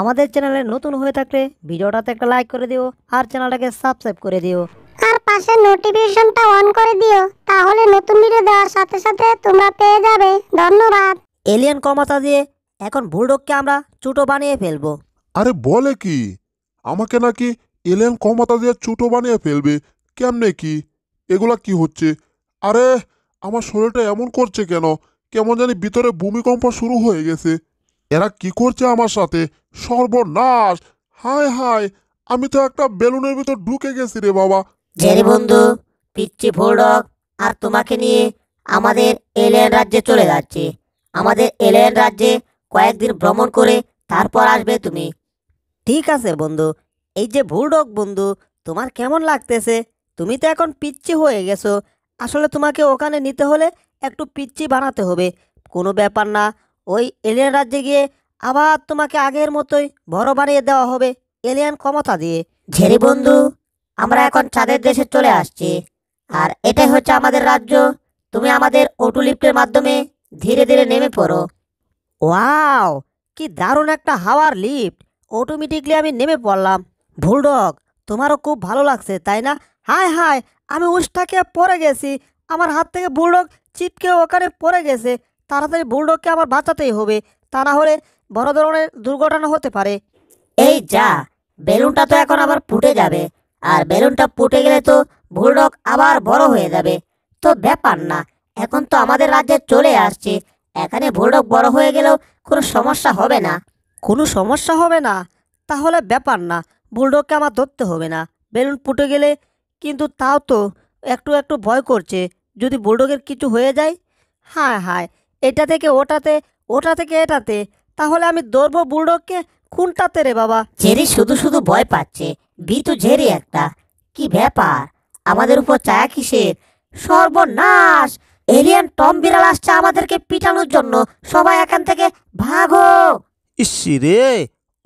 আমাদের চ্যানেলে নতুন হয়ে থাকলে ভিডিওটাতে একটা লাইক করে দিও আর চ্যানেলটাকে সাবস্ক্রাইব করে দিও আর পাশে নোটিফিকেশনটা অন করে দিও তাহলে নতুন ভিডিও দেওয়ার সাথে সাথে তোমরা পেয়ে যাবে ধন্যবাদ এলিয়ান কমাতা দিয়ে এখন ভুলডককে আমরা চুটো বানিয়ে ফেলবো আরে বলে কি আমাকে নাকি এলিয়ান কমাতা দিয়ে ছুটো বানিয়ে ফেলবে কেমনে কি এগুলা কি হচ্ছে আরে আমার শরীরটা এমন করছে কেন কেমন জানি ভিতরে ভূমিকম্প শুরু হয়ে গেছে এরা কি করছে আমার সাথে সর্বনাশ হায় হায় আমি তো একটা বেলুনের ভিতর ঢুকে গেছি রে বাবা জেরি বন্ধু পিচ্ছি ফোড়ক আর তোমাকে নিয়ে আমাদের এলিয়ান রাজ্যে চলে যাচ্ছে আমাদের এলিয়ান রাজ্যে কয়েকদিন ভ্রমণ করে তারপর আসবে তুমি ঠিক আছে বন্ধু এই যে ভুলডক বন্ধু তোমার কেমন লাগতেছে তুমি তো এখন পিচ্ছি হয়ে গেছো আসলে তোমাকে ওখানে নিতে হলে একটু পিচ্ছি বানাতে হবে কোনো ব্যাপার না ওই এলিয়ান রাজ্যে গিয়ে আবার তোমাকে আগের মতোই বড় বানিয়ে দেওয়া হবে এলিয়ান ক্ষমতা দিয়ে ঝেরি বন্ধু আমরা এখন চাঁদের দেশে চলে আসছি আর এটাই হচ্ছে আমাদের রাজ্য তুমি আমাদের অটো লিফটের মাধ্যমে ধীরে ধীরে নেমে পড়ো ওয়াও কি দারুণ একটা হাওয়ার লিফট অটোমেটিকলি আমি নেমে পড়লাম ভুলডগ তোমারও খুব ভালো লাগছে তাই না হায় হায় আমি উষ্ঠাকে পরে গেছি আমার হাত থেকে ভুলডক চিপকে ওখানে পড়ে গেছে তাড়াতাড়ি বুলডগকে আমার বাঁচাতেই হবে তা না হলে বড় ধরনের দুর্ঘটনা হতে পারে এই যা বেলুনটা তো এখন আবার ফুটে যাবে আর বেলুনটা ফুটে গেলে তো বুলডগ আবার বড় হয়ে যাবে তো ব্যাপার না এখন তো আমাদের রাজ্যে চলে আসছে এখানে বুলডগ বড় হয়ে গেলেও কোনো সমস্যা হবে না কোনো সমস্যা হবে না তাহলে ব্যাপার না বুলডগকে আমার ধরতে হবে না বেলুন ফুটে গেলে কিন্তু তাও তো একটু একটু ভয় করছে যদি বুলডগের কিছু হয়ে যায় হ্যাঁ হ্যাঁ এটা থেকে ওটাতে ওটা থেকে এটাতে তাহলে আমি দৌড়বো বুডোকে কোনটাতে রে বাবা জেরি শুধু শুধু ভয় পাচ্ছে বিতু জেরি একটা কি ব্যাপার আমাদের উপর চায়া কিসের সর্বনাশ এলিয়ান টম বিড়াল আসছে আমাদেরকে পিটানোর জন্য সবাই এখান থেকে ভাগো ইসি রে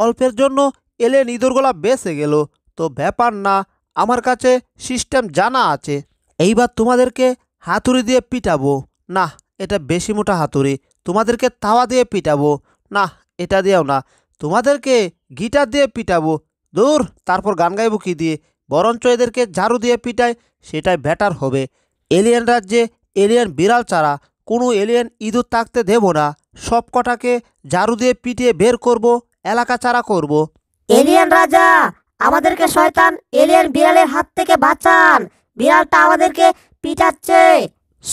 অল্পের জন্য এলে নিদর গলা বেঁচে গেল তো ব্যাপার না আমার কাছে সিস্টেম জানা আছে এইবার তোমাদেরকে হাতুড়ি দিয়ে পিটাবো না এটা বেশি মোটা হাতুড়ি তোমাদেরকে তাওয়া দিয়ে পিটাবো না এটা দিয়েও না তোমাদেরকে গিটার দিয়ে পিটাবো দূর তারপর গান গাইবো কী দিয়ে বরঞ্চ এদেরকে ঝাড়ু দিয়ে পিটায় সেটাই ব্যাটার হবে এলিয়েন রাজ্যে এলিয়েন বিড়াল ছাড়া কোনো এলিয়েন ইঁদুর থাকতে দেব না সব কটাকে ঝাড়ু দিয়ে পিটিয়ে বের করব এলাকা চারা করব এলিয়েন রাজা আমাদেরকে শয়তান এলিয়েন বিড়ালের হাত থেকে বাঁচান বিড়ালটা আমাদেরকে পিটাচ্ছে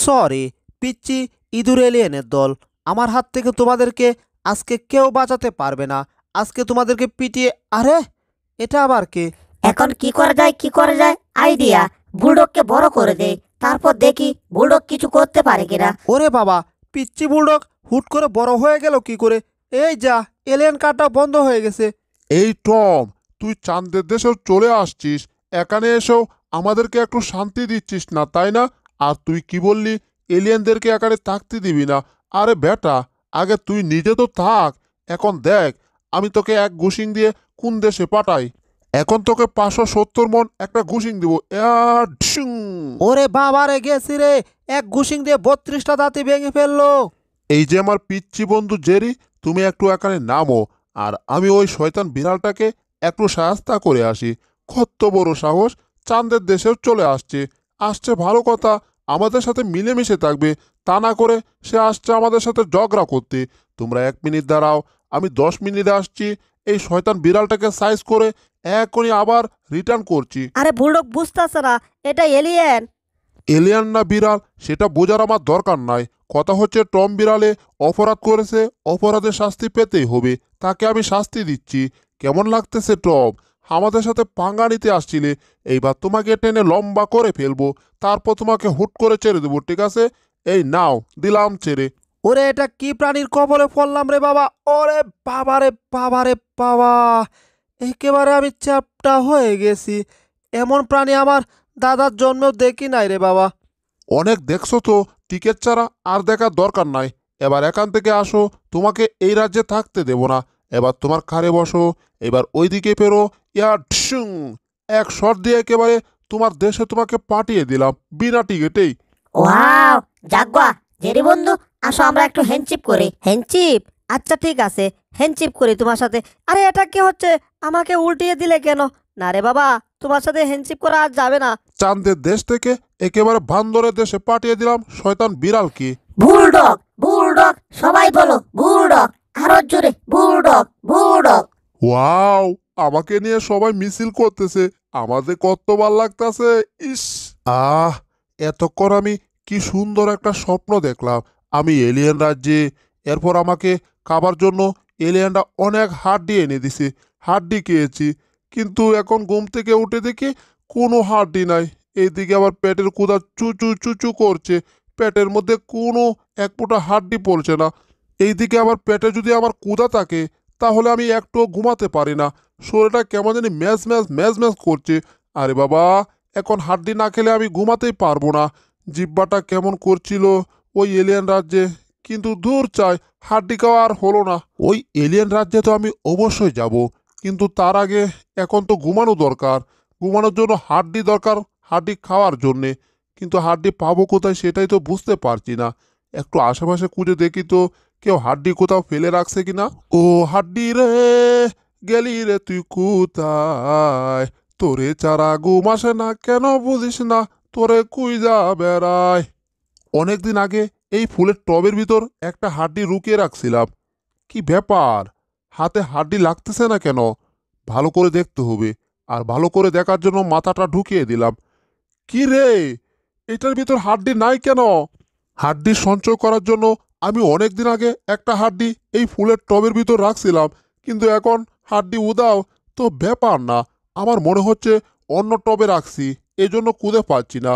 সরি পিচ্ছি ইঁদুর এলিয়েনের দল আমার হাত থেকে তোমাদেরকে আজকে কেউ বাঁচাতে পারবে না আজকে তোমাদেরকে পিটিয়ে আরে এটা আবার কে এখন কি করা যায় কি করা যায় আইডিয়া বুলডগকে বড় করে দেই তারপর দেখি বুলডগ কিছু করতে পারে কিনা ওরে বাবা পিচ্ছি বুলডগ হুট করে বড় হয়ে গেল কি করে এই যা এলিয়েন কাটা বন্ধ হয়ে গেছে এই টম তুই চাঁদের দেশেও চলে আসছিস এখানে এসেও আমাদেরকে একটু শান্তি দিচ্ছিস না তাই না আর তুই কি বললি এলিয়েনদেরকে আকারে থাকতে দিবি না আরে বেটা আগে তুই নিজে তো থাক এখন দেখ আমি তোকে এক ঘুষিং দিয়ে কোন দেশে পাঠাই এখন তোকে পাঁচশো সত্তর মন একটা ঘুষিং দিব ওরে বাবা রে গেছি রে এক ঘুষিং দিয়ে বত্রিশটা দাঁতি ভেঙে ফেললো এই যে আমার পিচ্ছি বন্ধু জেরি তুমি একটু এখানে নামো আর আমি ওই শয়তান বিড়ালটাকে একটু সাহস্তা করে আসি কত বড় সাহস চাঁদের দেশেও চলে আসছে আসছে ভালো কথা আমাদের সাথে মিলেমিশে থাকবে তা না করে সে আসছে আমাদের সাথে ঝগড়া করতে তোমরা এক মিনিট দাঁড়াও আমি দশ মিনিটে আসছি এই শয়তান বিড়ালটাকে সাইজ করে এখনই আবার রিটার্ন করছি আরে ভুলক বুঝতেছে না এটা এলিয়েন এলিয়ান না বিড়াল সেটা বোঝার আমার দরকার নাই কথা হচ্ছে টম বিড়ালে অপরাধ করেছে অপরাধের শাস্তি পেতেই হবে তাকে আমি শাস্তি দিচ্ছি কেমন লাগতেছে টম আমাদের সাথে পাঙ্গা নিতে আসছিলে এইবার তোমাকে টেনে লম্বা করে ফেলবো তারপর তোমাকে হুট করে ছেড়ে দেবো ঠিক আছে এই নাও দিলাম ছেড়ে ওরে এটা কি প্রাণীর কবলে পড়লাম রে বাবা ওরে বাবা রে বাবা রে বাবা একেবারে আমি চ্যাপটা হয়ে গেছি এমন প্রাণী আমার দাদার জন্মেও দেখি নাই রে বাবা অনেক দেখছো তো টিকেট ছাড়া আর দেখার দরকার নাই এবার এখান থেকে আসো তোমাকে এই রাজ্যে থাকতে দেব না এবার তোমার কারে বসো এবার ওইদিকে ফেরো ইয়া ঠুং এক শট দিয়ে একেবারে তোমার দেশে তোমাকে পাঠিয়ে দিলাম বিনা টিকেটেই ওয়াও জাগুয়া জেরি বন্ধু আসো আমরা একটু হ্যান্ডচিপ করি হ্যান্ডচিপ আচ্ছা ঠিক আছে হ্যান্ডচিপ করি তোমার সাথে আরে এটা কি হচ্ছে আমাকে উল্টিয়ে দিলে কেন না রে বাবা তোমার সাথে হ্যান্ডচিপ করা আর যাবে না চাঁদের দেশ থেকে একেবারে বান্দরের দেশে পাঠিয়ে দিলাম শয়তান বিড়াল কি বুলডগ বুলডগ সবাই বলো বুলডগ আরো জোরে বুলডগ বুলডগ ওয়াও আমাকে নিয়ে সবাই মিছিল করতেছে আমাদের কত বার লাগতেছে ইস আহ এতক্ষণ আমি কি সুন্দর একটা স্বপ্ন দেখলাম আমি এলিয়ান রাজ্যে এরপর আমাকে খাবার জন্য এলিয়েনরা অনেক হাড্ডি এনে দিছে হাড্ডি খেয়েছি কিন্তু এখন ঘুম থেকে উঠে দেখি কোনো হাড্ডি নাই এইদিকে আবার পেটের কুদা চুচু চুচু করছে পেটের মধ্যে কোনো এক ফোঁটা হাড্ডি পড়ছে না এইদিকে আবার পেটে যদি আমার কুদা থাকে তাহলে আমি একটুও ঘুমাতে পারি না শরীরটা কেমন জানি ম্যাচ ম্যাচ ম্যাচ ম্যাচ করছে আরে বাবা এখন হাড্ডি না খেলে আমি ঘুমাতেই পারবো না জিব্বাটা কেমন করছিল ওই এলিয়ান রাজ্যে কিন্তু দূর চাই হাড্ডি খাওয়া আর হলো না ওই এলিয়ান রাজ্যে তো আমি অবশ্যই যাব কিন্তু তার আগে এখন তো ঘুমানো দরকার ঘুমানোর জন্য হাড্ডি দরকার হাড্ডি খাওয়ার জন্যে কিন্তু হাড্ডি পাবো কোথায় সেটাই তো বুঝতে পারছি না একটু আশেপাশে খুঁজে দেখি তো কেউ হাড্ডি কোথাও ফেলে রাখছে কিনা ও হাড্ডি রে গেলি রে তুই কোথায় তোরে চারা ঘুম আসে না কেন বুঝিস না তোরে কুই যা বেড়ায় অনেকদিন আগে এই ফুলের টবের ভিতর একটা হাড্ডি রুকিয়ে রাখছিলাম কি ব্যাপার হাতে হাড্ডি লাগতেছে না কেন ভালো করে দেখতে হবে আর ভালো করে দেখার জন্য মাথাটা ঢুকিয়ে দিলাম কি রে এটার ভিতর হাড্ডি নাই কেন হাড্ডি সঞ্চয় করার জন্য আমি অনেকদিন আগে একটা হাড্ডি এই ফুলের টবের ভিতর রাখছিলাম কিন্তু এখন হাড্ডি উদাও তো ব্যাপার না আমার মনে হচ্ছে অন্য টবে রাখছি এজন্য কুদে পাচ্ছি না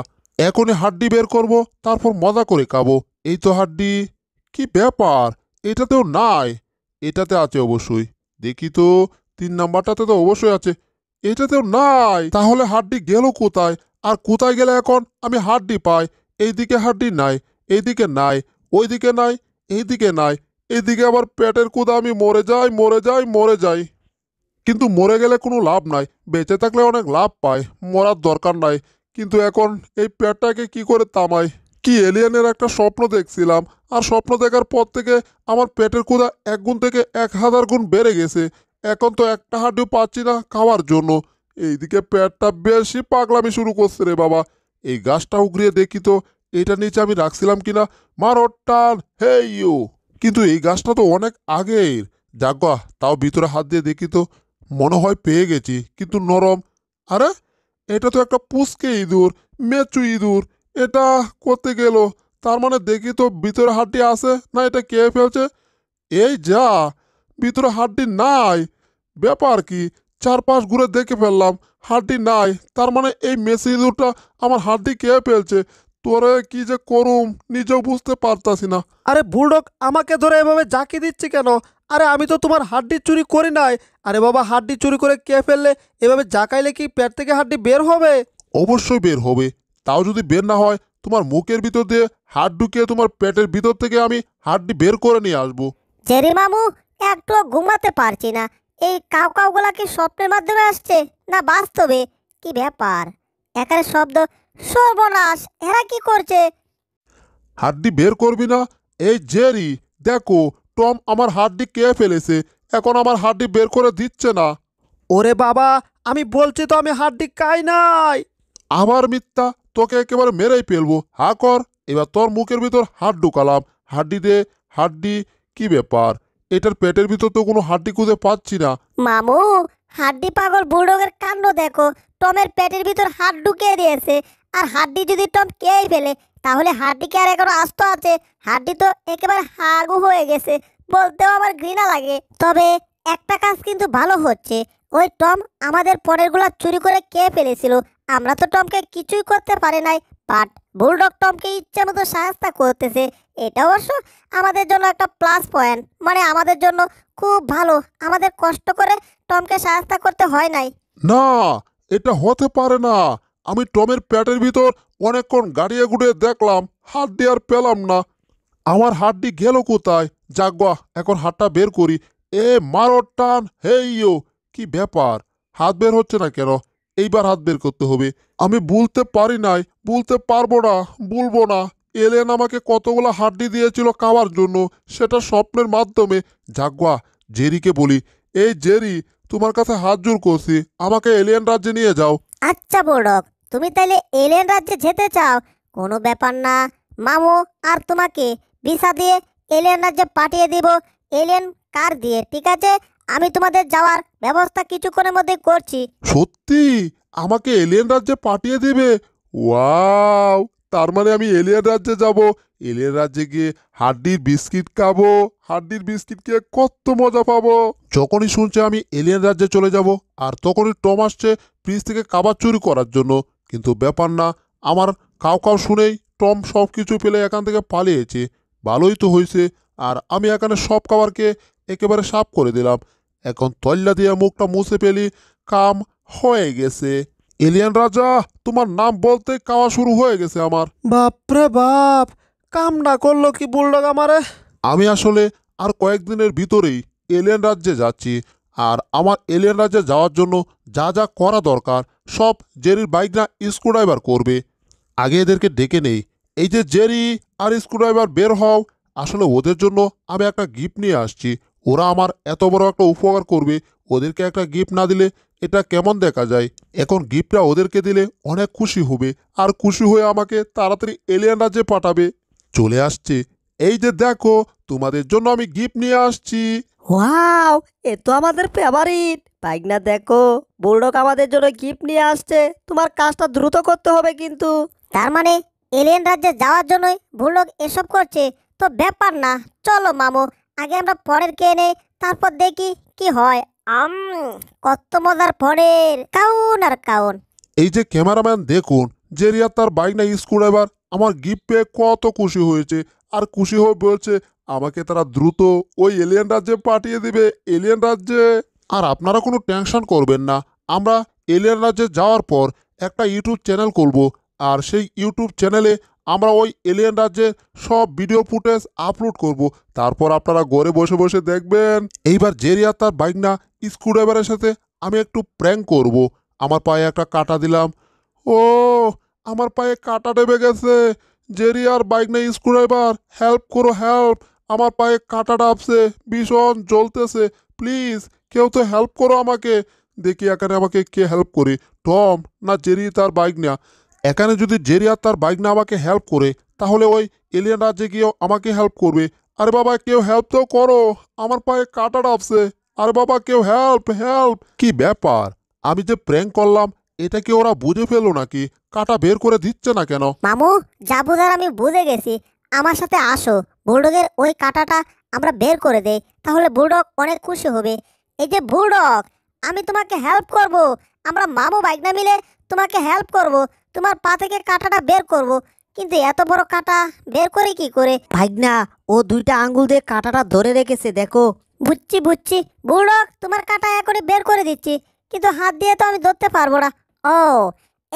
এখনই হাড্ডি বের করব তারপর মজা করে খাবো এই তো হাড্ডি কি ব্যাপার এটাতেও নাই এটাতে আছে অবশ্যই দেখি তো তিন নাম্বারটাতে তো অবশ্যই আছে এটাতেও নাই তাহলে হাড্ডি গেল কোথায় আর কোথায় গেলে এখন আমি হাড্ডি পাই এইদিকে হাড্ডি নাই এইদিকে নাই ওইদিকে নাই এইদিকে নাই এদিকে আবার পেটের কুদা আমি মরে যাই মরে যাই মরে যাই কিন্তু মরে গেলে কোনো লাভ নাই বেঁচে থাকলে অনেক লাভ পায় মরার দরকার নাই কিন্তু এখন এই পেটটাকে কি করে তামাই কি এলিয়েনের একটা স্বপ্ন দেখছিলাম আর স্বপ্ন দেখার পর থেকে আমার পেটের কোদা এক গুণ থেকে এক হাজার গুণ বেড়ে গেছে এখন তো একটা হাঁটিও পাচ্ছি না খাওয়ার জন্য এইদিকে পেটটা বেশি পাগলামি শুরু করছে রে বাবা এই গাছটা উগড়িয়ে দেখি তো এটা নিচে আমি রাখছিলাম কিনা মার অট্টান হে ইউ কিন্তু এই গাছটা তো অনেক আগের যাগ তাও ভিতরে হাত দিয়ে দেখি তো মনে হয় পেয়ে গেছি কিন্তু নরম আরে এটা তো একটা পুষ্কে ইঁদুর মেচু ইঁদুর এটা করতে গেল তার মানে দেখি তো ভিতরে হাড্ডি আছে না এটা কে ফেলছে এই যা ভিতরে হাড্ডি নাই ব্যাপার কি চারপাশ ঘুরে দেখে ফেললাম হাড্ডি নাই তার মানে এই মেসি ইঁদুরটা আমার হাড্ডি কে ফেলছে তোরে কি যে করুম নিজেও বুঝতে পারতাছি না আরে বুলডগ আমাকে ধরে এভাবে জাকি দিচ্ছি কেন আরে আমি তো তোমার হাড্ডি চুরি করি নাই আরে বাবা হাড্ডি চুরি করে কে ফেললে এভাবে জাকাইলে কি পেট থেকে হাড্ডি বের হবে অবশ্যই বের হবে তাও যদি বের না হয় তোমার মুখের ভিতর দিয়ে হাত ঢুকিয়ে তোমার পেটের ভিতর থেকে আমি হাড্ডি বের করে নিয়ে আসবো জেরি মামু একটু ঘুমাতে পারছি না এই কাউ কাউগুলা কি স্বপ্নের মাধ্যমে আসছে না বাস্তবে কি ব্যাপার একারে শব্দ সর্বনাশ এরা কি করছে হাড্ডি বের করবি না এই জেরি দেখো টম আমার হাড্ডি কেয়ে ফেলেছে এখন আমার হাড্ডি বের করে দিচ্ছে না ওরে বাবা আমি বলছি তো আমি হাড্ডি কাই নাই আমার মিথ্যা তোকে একেবারে মেরেই ফেলবো হা কর এবার তোর মুখের ভিতর হাড় ঢুকালাম হাড্ডি দে হাড্ডি কি ব্যাপার এটার পেটের ভিতর তো কোনো হাড্ডি খুঁজে পাচ্ছি না মামু হাড্ডি পাগল বুড়োগের কাণ্ড দেখো টমের পেটের ভিতর হাড় ঢুকিয়ে দিয়েছে আর হাড্ডি যদি টম খেয়ে ফেলে তাহলে হাড্ডি কি আর এখনো আস্ত আছে হাড্ডি তো একেবারে হাগু হয়ে গেছে বলতেও আমার ঘৃণা লাগে তবে একটা কাজ কিন্তু ভালো হচ্ছে ওই টম আমাদের পরেরগুলা চুরি করে কে ফেলেছিল আমরা তো টমকে কিছুই করতে পারি নাই বাট বুলডক টমকে ইচ্ছে মতো সাহায্য করতেছে এটা অবশ্য আমাদের জন্য একটা প্লাস পয়েন্ট মানে আমাদের জন্য খুব ভালো আমাদের কষ্ট করে টমকে সাহায্য করতে হয় নাই না এটা হতে পারে না আমি টমের প্যাটের ভিতর অনেকক্ষণ গাড়িয়ে গুড়িয়ে দেখলাম হাত দিয়ে আর পেলাম না আমার হাড্ডি গেল কোথায় যাগুয়া এখন হাতটা বের করি এ মারো টান হে ইয়ো কি ব্যাপার হাত বের হচ্ছে না কেন এইবার হাত বের করতে হবে আমি বলতে পারি নাই বলতে পারবো না বলবো না এলেন আমাকে কতগুলো হাড্ডি দিয়েছিল কাওয়ার জন্য সেটা স্বপ্নের মাধ্যমে জাগুয়া জেরিকে বলি এই জেরি তোমার কাছে হাত জোর করছি আমাকে এলিয়ান রাজ্যে নিয়ে যাও আচ্ছা বোরক তুমি তাইলে এলিয়ান রাজ্যে যেতে চাও কোনো ব্যাপার না মামু আর তোমাকে ভিসা দিয়ে এলিয়ান রাজ্যে পাঠিয়ে দিব এলেন কার দিয়ে ঠিক আছে আমি তোমাদের যাওয়ার ব্যবস্থা কিছুক্ষণের মধ্যে করছি সত্যি আমাকে এলিয়ান রাজ্যে পাঠিয়ে দেবে ওয়াও তার মানে আমি এলিয়ান রাজ্যে যাব এলিয়ান রাজ্যে গিয়ে হাড্ডির বিস্কিট খাবো হাড্ডির বিস্কিট খেয়ে কত মজা পাবো যখনই শুনছে আমি এলিয়ান রাজ্যে চলে যাব আর তখনই টম আসছে ফ্রিজ থেকে কাবার চুরি করার জন্য কিন্তু ব্যাপার না আমার কাউ কাউ শুনেই টম সব কিছু পেলে এখান থেকে পালিয়েছে ভালোই তো হয়েছে আর আমি এখানে সব খাবারকে একেবারে সাফ করে দিলাম এখন তল্লা দিয়ে মুখটা মুছে পেলি কাম হয়ে গেছে এলিয়ান রাজা তোমার নাম বলতে কাওয়া শুরু হয়ে গেছে আমার বাপরে বাপ কাম না করলো কি বললো আমারে আমি আসলে আর কয়েকদিনের ভিতরেই এলিয়ান রাজ্যে যাচ্ছি আর আমার এলিয়ান রাজ্যে যাওয়ার জন্য যা যা করা দরকার সব জেরির বাইক না স্ক্রুড্রাইভার করবে আগে এদেরকে ডেকে নেই এই যে জেরি আর স্ক্রুড্রাইভার বের হও আসলে ওদের জন্য আমি একটা গিফট নিয়ে আসছি ওরা আমার এত বড় একটা উপকার করবে ওদেরকে একটা গিফট না দিলে এটা কেমন দেখা যায় এখন গিফটটা ওদেরকে দিলে অনেক খুশি হবে আর খুশি হয়ে আমাকে তাড়াতাড়ি এলিয়ান রাজ্যে পাঠাবে চলে আসছে এই যে দেখো তোমাদের জন্য আমি গিফট নিয়ে আসছি ওয়াও এ তো আমাদের ফেভারিট বাইক না দেখো বুলডগ আমাদের জন্য গিফট নিয়ে আসছে তোমার কাজটা দ্রুত করতে হবে কিন্তু তার মানে এলিয়েন রাজ্যে যাওয়ার জন্যই বুলডগ এসব করছে তো ব্যাপার না চলো মামু আগে আমরা পরের কে নেই তারপর দেখি কি হয় আম কত মজার পরের কাউন আর কাউন এই যে ক্যামেরাম্যান দেখুন জেরিয়া তার বাইক না স্কুল এবার আমার গিফট পেয়ে কত খুশি হয়েছে আর খুশি হয়ে বলছে আমাকে তারা দ্রুত ওই এলিয়ান রাজ্যে পাঠিয়ে দেবে এলিয়ান রাজ্যে আর আপনারা কোনো টেনশন করবেন না আমরা এলিয়ান রাজ্যে যাওয়ার পর একটা ইউটিউব চ্যানেল করব আর সেই ইউটিউব চ্যানেলে আমরা ওই এলিয়ান রাজ্যে সব ভিডিও ফুটেজ আপলোড করব তারপর আপনারা ঘরে বসে বসে দেখবেন এইবার জেরিয়া তার বাইক না স্ক্রুড্রাইভারের সাথে আমি একটু প্র্যাঙ্ক করব আমার পায়ে একটা কাটা দিলাম ও আমার পায়ে কাটা টেবে গেছে জেরিয়ার বাইক নেই স্ক্রুড্রাইভার হেল্প করো হেল্প আমার পায়ে কাঁটা ডাবছে ভীষণ জ্বলতেছে প্লিজ কেউ তো হেল্প করো আমাকে দেখি এখানে আমাকে কে হেল্প করে টম না জেরি তার বাইক না এখানে যদি জেরি আর তার বাইক না আমাকে হেল্প করে তাহলে ওই এলিয়ান রাজ্যে গিয়ে আমাকে হেল্প করবে আরে বাবা কেউ হেল্প তো করো আমার পায়ে কাটা ডাবছে আরে বাবা কেউ হেল্প হেল্প কি ব্যাপার আমি যে প্রেম করলাম এটা কি ওরা বুঝে ফেলো নাকি কাটা বের করে দিচ্ছে না কেন মামু যা বুঝার আমি বুঝে গেছি আমার সাথে আসো বুলডগের ওই কাঁটাটা আমরা বের করে দেই তাহলে বুলডগ অনেক খুশি হবে এই যে বুলডগ আমি তোমাকে হেল্প করব। আমরা মামু বাইকনা মিলে তোমাকে হেল্প করব। তোমার পা থেকে কাঁটাটা বের করব। কিন্তু এত বড় কাঁটা বের করে কি করে ভাইগনা ও দুইটা আঙ্গুল দিয়ে কাঁটাটা ধরে রেখেছে দেখো বুঝছি বুঝছি বুড়ক তোমার কাঁটা এখনই বের করে দিচ্ছি কিন্তু হাত দিয়ে তো আমি ধরতে পারবো না ও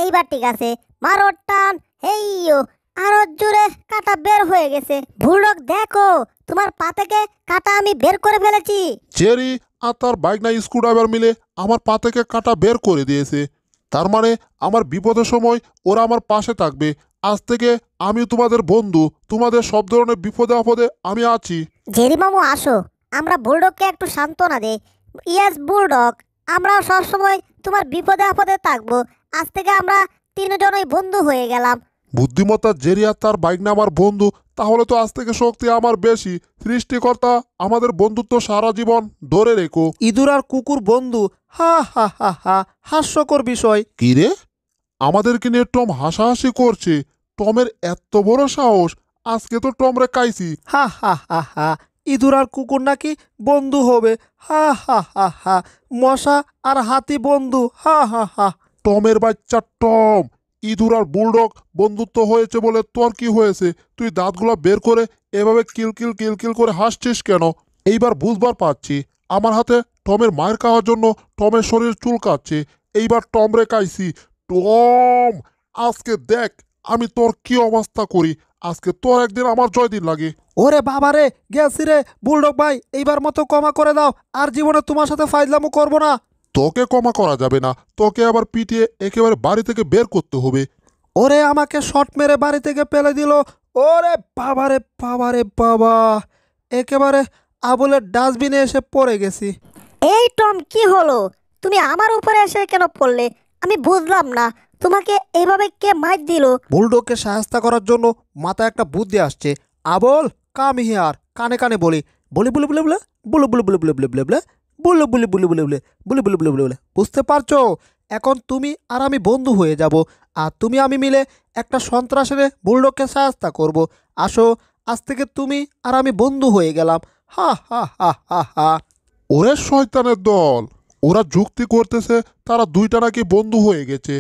এইবার ঠিক আছে মারো টান হেইও আরো জোরে কাটা বের হয়ে গেছে ভুলক দেখো তোমার পা থেকে কাটা আমি বের করে ফেলেছি চেরি আর তার বাইক না স্ক্রু ড্রাইভার মিলে আমার পা থেকে কাটা বের করে দিয়েছে তার মানে আমার বিপদের সময় ওরা আমার পাশে থাকবে আজ থেকে আমি তোমাদের বন্ধু তোমাদের সব ধরনের বিপদে আপদে আমি আছি জেরি মামু আসো আমরা বুলডগকে একটু সান্ত্বনা দেই ইয়াস বুলডগ আমরা সবসময় তোমার বিপদে আপদে থাকবো আজ থেকে আমরা তিনজনই বন্ধু হয়ে গেলাম বুদ্ধিমত্তার জেরিয়া তার বাইক না আমার বন্ধু তাহলে তো আজ থেকে শক্তি আমার বেশি সৃষ্টিকর্তা আমাদের বন্ধুত্ব সারা জীবন ধরে রেখো ইঁদুর আর কুকুর বন্ধু হা হা হা হা হাস্যকর বিষয় কি রে আমাদেরকে নিয়ে টম হাসাহাসি করছে টমের এত বড় সাহস আজকে তো টম রে কাইছি হা হা হা হা ইঁদুর আর কুকুর নাকি বন্ধু হবে হা হা হা হা মশা আর হাতি বন্ধু হা হা হা টমের বাচ্চা টম ইঁদুর আর বুলডগ বন্ধুত্ব হয়েছে বলে তোর কি হয়েছে তুই দাঁতগুলা বের করে এভাবে কিলকিল কিলকিল করে হাসছিস কেন এইবার বুঝবার পাচ্ছি আমার হাতে টমের মায়ের খাওয়ার জন্য টমের শরীর চুলকাচ্ছে এইবার টম রে কাইছি টম আজকে দেখ আমি তোর কি অবস্থা করি আজকে তোর একদিন আমার জয়দিন লাগে ওরে বাবা রে গেছি রে বুলডগ ভাই এইবার মতো ক্ষমা করে দাও আর জীবনে তোমার সাথে ফাইজলামো করবো না তোকে ক্ষমা করা যাবে না তোকে আবার পিটিয়ে একেবারে বাড়ি থেকে বের করতে হবে ওরে আমাকে শট মেরে বাড়ি থেকে পেলে দিল ওরে বাবারে বাবারে বাবা একেবারে আবুলের ডাস্টবিনে এসে পড়ে গেছি এই টম কি হলো তুমি আমার উপরে এসে কেন পড়লে আমি বুঝলাম না তোমাকে এভাবে কে মার দিল বুলডোকে সাহায্য করার জন্য মাথায় একটা বুদ্ধি আসছে আবল কাম হিয়ার কানে কানে বলি বলি বলে বলে বলে বলে বলে বলে বলে বলে বলে বললে বলে বলে বলে বলে বলে বলে বলে বলে বলে বুঝতে পারছো এখন তুমি আর আমি বন্ধু হয়ে যাব আর তুমি আমি মিলে একটা সন্ত্রাসের বুলডোগকে সায়স্তা করব। আসো আজ থেকে তুমি আর আমি বন্ধু হয়ে গেলাম হা হা হা হা হা ওরে শয়তানের দল ওরা যুক্তি করতেছে তারা দুইটা নাকি বন্ধু হয়ে গেছে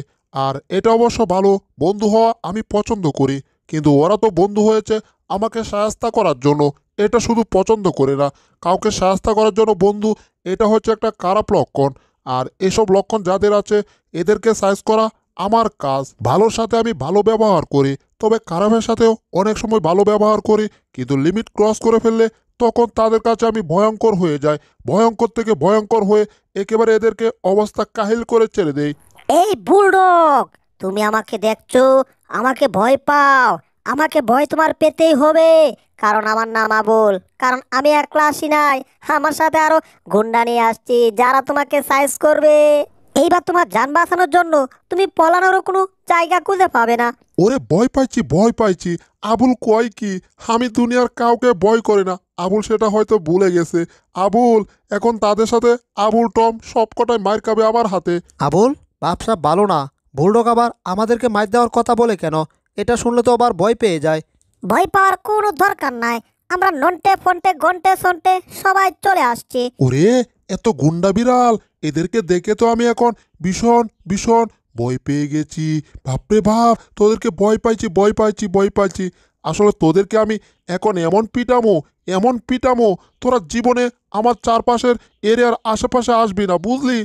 আর এটা অবশ্য ভালো বন্ধু হওয়া আমি পছন্দ করি কিন্তু ওরা তো বন্ধু হয়েছে আমাকে সাহায্য করার জন্য এটা শুধু পছন্দ করে না কাউকে সাহায্য করার জন্য বন্ধু এটা হচ্ছে একটা খারাপ লক্ষণ আর এসব লক্ষণ যাদের আছে এদেরকে সাইজ করা আমার কাজ ভালোর সাথে আমি ভালো ব্যবহার করি তবে খারাপের সাথেও অনেক সময় ভালো ব্যবহার করি কিন্তু লিমিট ক্রস করে ফেললে তখন তাদের কাছে আমি ভয়ঙ্কর হয়ে যাই ভয়ঙ্কর থেকে ভয়ঙ্কর হয়ে একেবারে এদেরকে অবস্থা কাহিল করে ছেড়ে দেই এই বুলডগ তুমি আমাকে দেখছো আমাকে ভয় পাও আমাকে ভয় তোমার পেতেই হবে কারণ আমার নাম আবুল কারণ আমি একলা আসি নাই আমার সাথে আরো গুন্ডা নিয়ে আসছি যারা তোমাকে সাইজ করবে এইবার তোমার যান বাঁচানোর জন্য তুমি পলানোরও কোনো জায়গা খুঁজে পাবে না ওরে ভয় পাইছি ভয় পাইছি আবুল কয় কি আমি দুনিয়ার কাউকে ভয় করি না আবুল সেটা হয়তো ভুলে গেছে আবুল এখন তাদের সাথে আবুল টম সবকটাই মার খাবে আমার হাতে আবুল ব্যবসা ভালো না বুলডগ আবার আমাদেরকে মার দেওয়ার কথা বলে কেন এটা শুনলে তো আবার ভয় পেয়ে যায় ভয় পাওয়ার কোনো দরকার নাই আমরা নন্টে ফন্টে গন্টে সন্টে সবাই চলে আসছি ওরে এত গুন্ডা বিড়াল এদেরকে দেখে তো আমি এখন ভীষণ ভীষণ ভয় পেয়ে গেছি বাপরে বাপ তোদেরকে ভয় পাইছি ভয় পাইছি ভয় পাইছি আসলে তোদেরকে আমি এখন এমন পিটামো এমন পিটামো তোরা জীবনে আমার চারপাশের এরিয়ার আশেপাশে আসবি না বুঝলি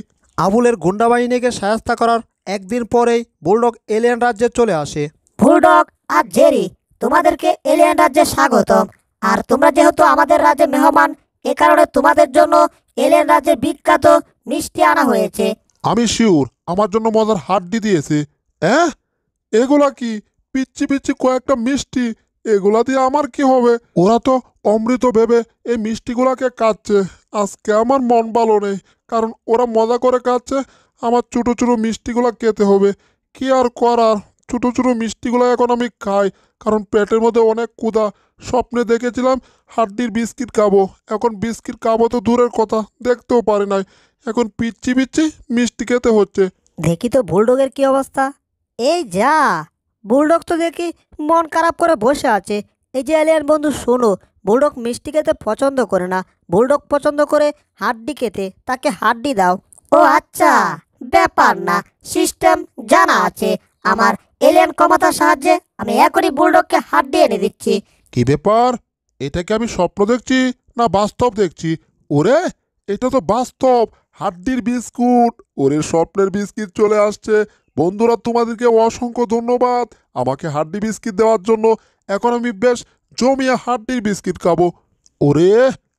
আবুলের গুন্ডা বাহিনীকে সাহায্য করার একদিন পরেই বুলডগ এলিয়ান রাজ্যে চলে আসে ফুলডগ আর জেরি তোমাদেরকে এলিয়ান রাজ্যে স্বাগতম আর তোমরা যেহেতু আমাদের রাজ্যে মেহমান এ কারণে তোমাদের জন্য এলিয়ান রাজ্যের বিখ্যাত মিষ্টি আনা হয়েছে আমি শিওর আমার জন্য মজার হাড্ডি দিয়েছে হ্যাঁ এগুলা কি পিচ্ছি পিচ্ছি কয়েকটা মিষ্টি এগুলা দিয়ে আমার কি হবে ওরা তো অমৃত ভেবে এই মিষ্টিগুলাকে কাটছে আজকে আমার মন ভালো নেই কারণ ওরা মজা করে কাটছে আমার ছোটো ছোটো মিষ্টিগুলা খেতে হবে কি আর করার ছোট ছোট মিষ্টিগুলো এখন আমি খাই কারণ পেটের মধ্যে অনেক কুদা স্বপ্নে দেখেছিলাম হাড্ডির বিস্কিট খাবো এখন বিস্কিট খাবো তো দূরের কথা দেখতেও পারি নাই এখন পিচ্ছি পিচ্ছি মিষ্টি খেতে হচ্ছে দেখি তো বুলডগের কি অবস্থা এই যা বুলডগ তো দেখি মন খারাপ করে বসে আছে এই যে এলিয়ান বন্ধু শোনো বুলডগ মিষ্টি খেতে পছন্দ করে না বুলডগ পছন্দ করে হাড্ডি খেতে তাকে হাড্ডি দাও ও আচ্ছা ব্যাপার না সিস্টেম জানা আছে আমার এলিয়ান ক্ষমতার সাহায্যে আমি এখনই বুলডগকে হাত দিয়ে এনে দিচ্ছি কি ব্যাপার এটা কি আমি স্বপ্ন দেখছি না বাস্তব দেখছি ওরে এটা তো বাস্তব হাড্ডির বিস্কুট ওরে স্বপ্নের বিস্কিট চলে আসছে বন্ধুরা তোমাদেরকে অসংখ্য ধন্যবাদ আমাকে হাড্ডি বিস্কিট দেওয়ার জন্য এখন আমি বেশ জমিয়ে হাড্ডির বিস্কিট খাবো ওরে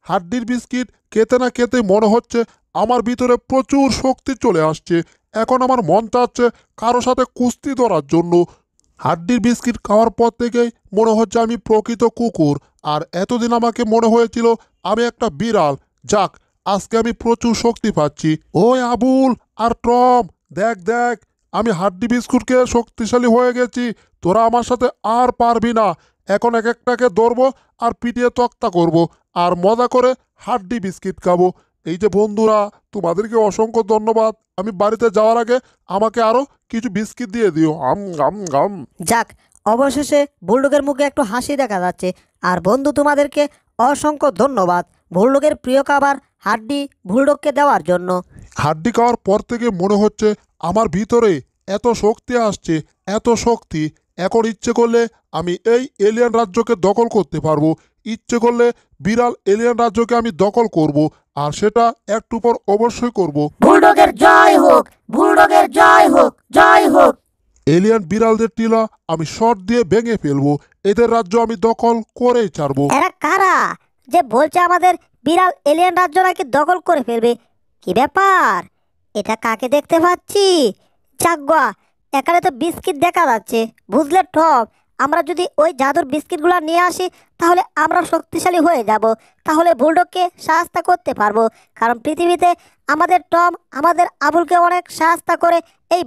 হাড্ডির বিস্কিট খেতে না খেতে মনে হচ্ছে আমার ভিতরে প্রচুর শক্তি চলে আসছে এখন আমার মন চাচ্ছে কারো সাথে কুস্তি ধরার জন্য হাড্ডির বিস্কিট খাওয়ার পর থেকেই মনে হচ্ছে আমি প্রকৃত কুকুর আর এতদিন আমাকে মনে হয়েছিল আমি একটা বিড়াল যাক আজকে আমি প্রচুর শক্তি পাচ্ছি ওই আবুল আর টম দেখ দেখ আমি হাড্ডি বিস্কুটকে শক্তিশালী হয়ে গেছি তোরা আমার সাথে আর পারবি না এখন এক একটাকে ধরবো আর পিটিয়ে তক্তা করব আর মজা করে হাড্ডি বিস্কিট খাবো এই যে বন্ধুরা তোমাদেরকে অসংখ্য ধন্যবাদ আমি বাড়িতে যাওয়ার আগে আমাকে আরও কিছু বিস্কিট দিয়ে দিও আম গাম গাম যাক অবশেষে বুলডুগের মুখে একটু হাসি দেখা যাচ্ছে আর বন্ধু তোমাদেরকে অসংখ্য ধন্যবাদ ভুলডুগের প্রিয় খাবার হাড্ডি ভুলডুগকে দেওয়ার জন্য হাড্ডি খাওয়ার পর থেকে মনে হচ্ছে আমার ভিতরে এত শক্তি আসছে এত শক্তি এখন ইচ্ছে করলে আমি এই এলিয়ান রাজ্যকে দখল করতে পারবো ইচ্ছে করলে বিড়াল এলিয়ান রাজ্যকে আমি দখল করব আর সেটা একটু পর অবশ্যই করব বুলডগের জয় হোক বুলডগের জয় হোক জয় হোক এলিয়ান বিড়ালদের টিলা আমি শর্ট দিয়ে ভেঙে ফেলবো এদের রাজ্য আমি দখল করেই ছাড়বো এরা কারা যে বলছে আমাদের বিড়াল এলিয়ান রাজ্য নাকি দখল করে ফেলবে কি ব্যাপার এটা কাকে দেখতে পাচ্ছি জাগুয়া এখানে তো বিস্কিট দেখা যাচ্ছে বুঝলে ঠক আমরা যদি ওই জাদুর বিস্কিটগুলো নিয়ে আসি তাহলে আমরা শক্তিশালী হয়ে যাব তাহলে বুলডগকে সাহায্য করতে পারবো কারণ পৃথিবীতে আমাদের টম আমাদের আবুলকে অনেক সাহায্য করে এই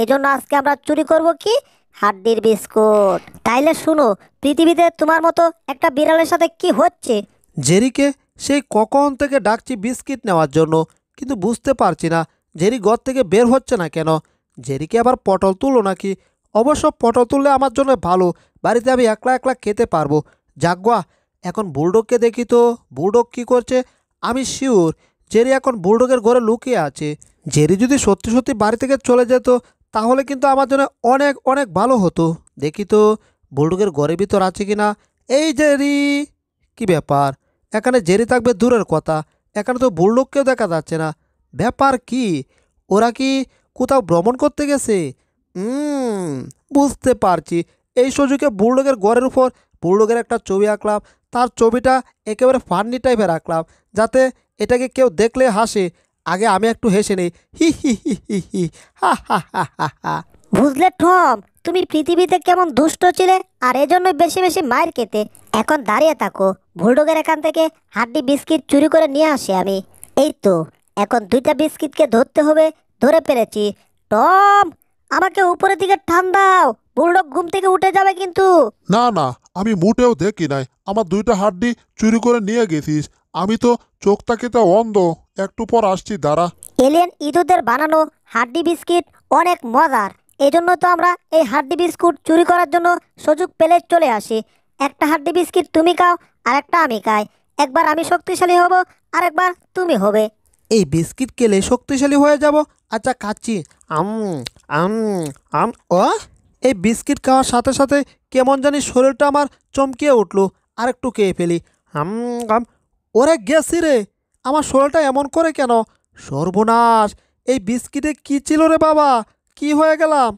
এই জন্য আজকে আমরা চুরি করব কি হাড্ডির বিস্কুট তাইলে শুনো পৃথিবীতে তোমার মতো একটা বিড়ালের সাথে কি হচ্ছে জেরিকে সেই কখন থেকে ডাকছি বিস্কিট নেওয়ার জন্য কিন্তু বুঝতে পারছি না জেরি ঘর থেকে বের হচ্ছে না কেন জেরিকে আবার পটল তুলো নাকি অবশ্য পটল তুললে আমার জন্য ভালো বাড়িতে আমি একলা একলা খেতে পারবো জাগুয়া এখন বুলডগকে দেখি তো বুলডগ কী করছে আমি শিওর জেরি এখন বুলডগের ঘরে লুকিয়ে আছে জেরি যদি সত্যি সত্যি বাড়ি থেকে চলে যেত তাহলে কিন্তু আমার জন্য অনেক অনেক ভালো হতো দেখি তো বুলডগের ঘরের ভিতর আছে কি না এই জেরি কি ব্যাপার এখানে জেরি থাকবে দূরের কথা এখানে তো বুলডগকেও দেখা যাচ্ছে না ব্যাপার কি ওরা কি কোথাও ভ্রমণ করতে গেছে হুম বুঝতে পারছি এই সুযোগে বুড়লোকের গড়ের উপর বুড়লোকের একটা ছবি আঁকলাম তার ছবিটা একেবারে ফান্ডি টাইপের আঁকলাম যাতে এটাকে কেউ দেখলে হাসে আগে আমি একটু হেসে নেই হি হি হি হি হি হা হা হা হা হা বুঝলে ঠম তুমি পৃথিবীতে কেমন দুষ্ট ছিলে আর এজন্য বেশি বেশি মায়ের খেতে এখন দাঁড়িয়ে থাকো ভুলডোগের এখান থেকে হাড্ডি বিস্কিট চুরি করে নিয়ে আসি আমি এই তো এখন দুইটা বিস্কিটকে ধরতে হবে ধরে পেরেছি টম আমাকে উপরের দিকে ঠান দাও বুলডগ ঘুম থেকে উঠে যাবে কিন্তু না না আমি মোটেও দেখি নাই আমার দুইটা হাড্ডি চুরি করে নিয়ে গেছিস আমি তো চোখটাকে তো অন্ধ একটু পর আসছি দাঁড়া এলিয়ান ইঁদুরদের বানানো হাড্ডি বিস্কিট অনেক মজার এজন্য তো আমরা এই হাড্ডি বিস্কুট চুরি করার জন্য সুযোগ পেলে চলে আসি একটা হাড্ডি বিস্কিট তুমি খাও আর একটা আমি খাই একবার আমি শক্তিশালী হব আর একবার তুমি হবে এই বিস্কিট খেলে শক্তিশালী হয়ে যাব আচ্ছা খাচ্ছি আম আম আম ও এই বিস্কিট খাওয়ার সাথে সাথে কেমন জানি শরীরটা আমার চমকিয়ে উঠলো আর একটু খেয়ে ফেলি আম আম ওরে গেছি রে আমার শরীরটা এমন করে কেন সর্বনাশ এই বিস্কিটে কি ছিল রে বাবা কি হয়ে গেলাম